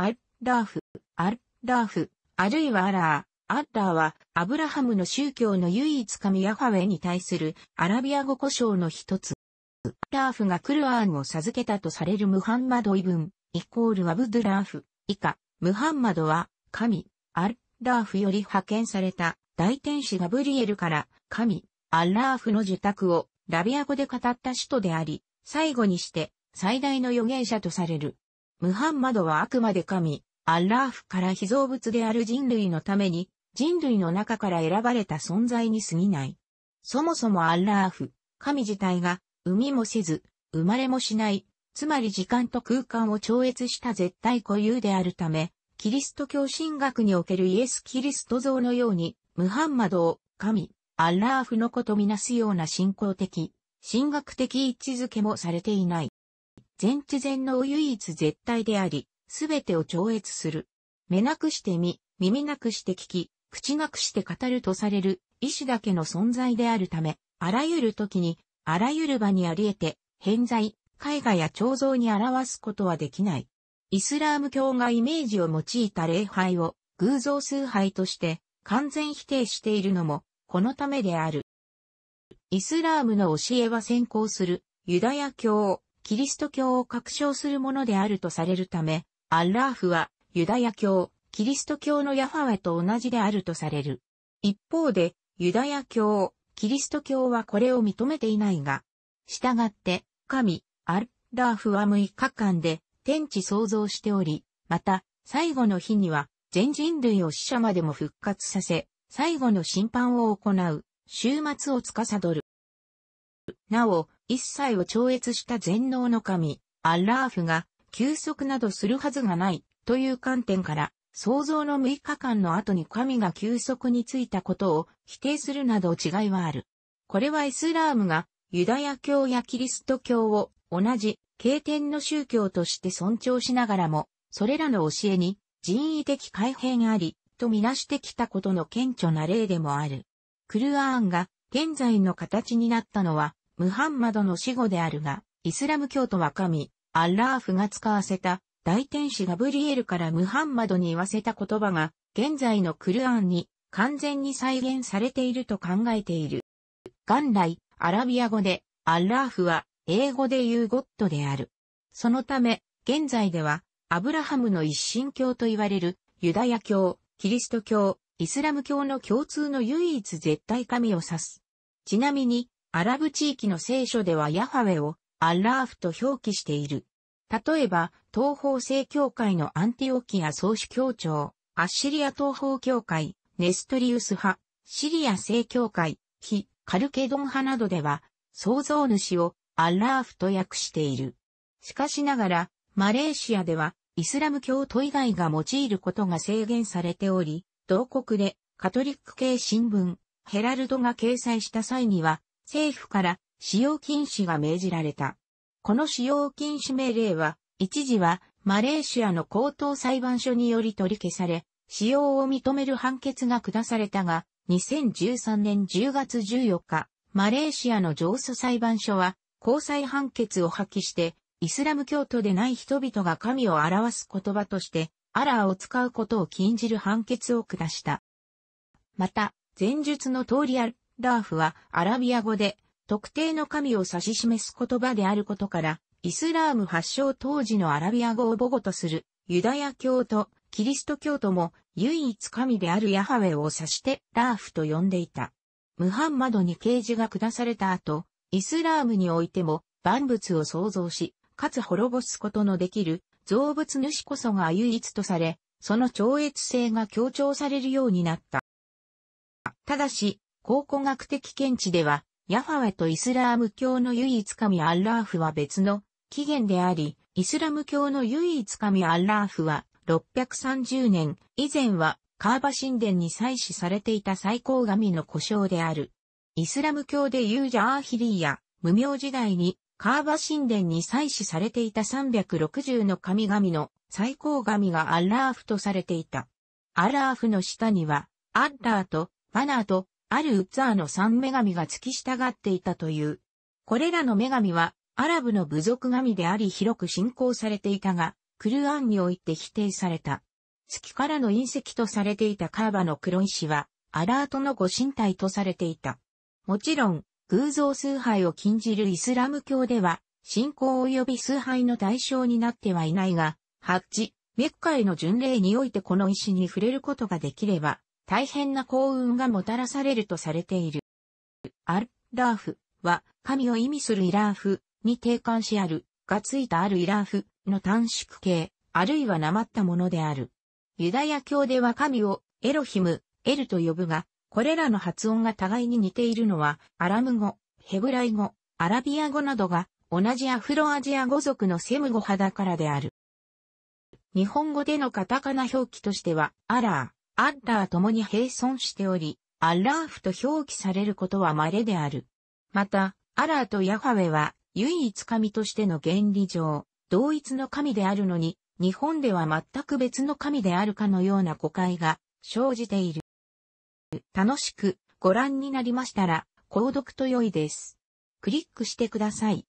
アッラーフ、アッラーフ、あるいはアラー、アッラーは、アブラハムの宗教の唯一神ヤァウェに対するアラビア語故障の一つ。アッラーフがクルアーンを授けたとされるムハンマドイブン、イコールアブドゥラーフ、以下、ムハンマドは、神、アッラーフより派遣された、大天使ガブリエルから、神、アッラーフの受託を、ラビア語で語った首都であり、最後にして、最大の預言者とされる。ムハンマドはあくまで神、アッラーフから被造物である人類のために、人類の中から選ばれた存在に過ぎない。そもそもアッラーフ、神自体が、生みもせず、生まれもしない、つまり時間と空間を超越した絶対固有であるため、キリスト教神学におけるイエス・キリスト像のように、ムハンマドを神、アッラーフのことみなすような信仰的、神学的位置づけもされていない。全知全能唯一絶対であり、すべてを超越する。目なくして見、耳なくして聞き、口なくして語るとされる、意志だけの存在であるため、あらゆる時に、あらゆる場にあり得て、偏在、絵画や彫像に表すことはできない。イスラーム教がイメージを用いた礼拝を偶像崇拝として完全否定しているのもこのためである。イスラームの教えは先行するユダヤ教、キリスト教を確証するものであるとされるため、アッラーフはユダヤ教、キリスト教のヤファウェと同じであるとされる。一方で、ユダヤ教、キリスト教はこれを認めていないが、従って、神、アッラーフは6日間で天地創造しており、また、最後の日には、全人類を死者までも復活させ、最後の審判を行う、終末を司る。なお、一切を超越した全能の神、アッラーフが、休息などするはずがない、という観点から、創造の6日間の後に神が休息についたことを否定するなど違いはある。これはイスラームがユダヤ教やキリスト教を同じ経典の宗教として尊重しながらも、それらの教えに人為的改変あり、とみなしてきたことの顕著な例でもある。クルアーンが現在の形になったのは、ムハンマドの死後であるが、イスラム教徒は神、アッラーフが使わせた、大天使ガブリエルからムハンマドに言わせた言葉が、現在のクルアンに完全に再現されていると考えている。元来、アラビア語で、アッラーフは、英語で言うゴッドである。そのため、現在では、アブラハムの一神教と言われる、ユダヤ教、キリスト教、イスラム教の共通の唯一絶対神を指す。ちなみに、アラブ地域の聖書ではヤハウェをアッラーフと表記している。例えば、東方正教会のアンティオキア総主教長、アッシリア東方教会、ネストリウス派、シリア正教会、非カルケドン派などでは、創造主をアッラーフと訳している。しかしながら、マレーシアでは、イスラム教徒以外が用いることが制限されており、同国でカトリック系新聞、ヘラルドが掲載した際には、政府から使用禁止が命じられた。この使用禁止命令は、一時はマレーシアの高等裁判所により取り消され、使用を認める判決が下されたが、2013年10月14日、マレーシアの上訴裁判所は、高裁判決を破棄して、イスラム教徒でない人々が神を表す言葉として、アラーを使うことを禁じる判決を下した。また、前述の通りアラーフはアラビア語で特定の神を指し示す言葉であることから、イスラーム発祥当時のアラビア語を母語とするユダヤ教とキリスト教徒も唯一神であるヤハウェを指してラーフと呼んでいた。ムハンマドに啓示が下された後、イスラームにおいても万物を創造し、かつ滅ぼすことのできる造物主こそが唯一とされ、その超越性が強調されるようになった。ただし、考古学的見地では、ヤファウェとイスラーム教の唯一神アッラーフは別の起源であり、イスラム教の唯一神アッラーフは630年以前はカーバ神殿に祭祀されていた最高神の故障である。イスラム教でユージャーヒリーや無名時代にカーバ神殿に祭祀されていた360の神々の最高神がアッラーフとされていた。アラーフの下には、アッラーと、バナーと、あるウッザーの三女神が付き従っていたという。これらの女神は、アラブの部族神であり広く信仰されていたが、クルアンにおいて否定された。月からの隕石とされていたカーバの黒石は、アラートのご神体とされていた。もちろん、偶像崇拝を禁じるイスラム教では、信仰及び崇拝の対象になってはいないが、ハッジ、メッカへの巡礼においてこの石に触れることができれば、大変な幸運がもたらされるとされている。アル・ラーフは、神を意味するイラーフに定冠しある、がついたあるイラーフの短縮形、あるいはなまったものである。ユダヤ教では神をエロヒム、エルと呼ぶが、これらの発音が互いに似ているのは、アラム語、ヘブライ語、アラビア語などが、同じアフロアジア語族のセム語派だからである。日本語でのカタカナ表記としては、アラー。アッラーともに並存しており、アッラーフと表記されることは稀である。また、アラーとヤハウェは唯一神としての原理上、同一の神であるのに、日本では全く別の神であるかのような誤解が生じている。楽しくご覧になりましたら、購読と良いです。クリックしてください。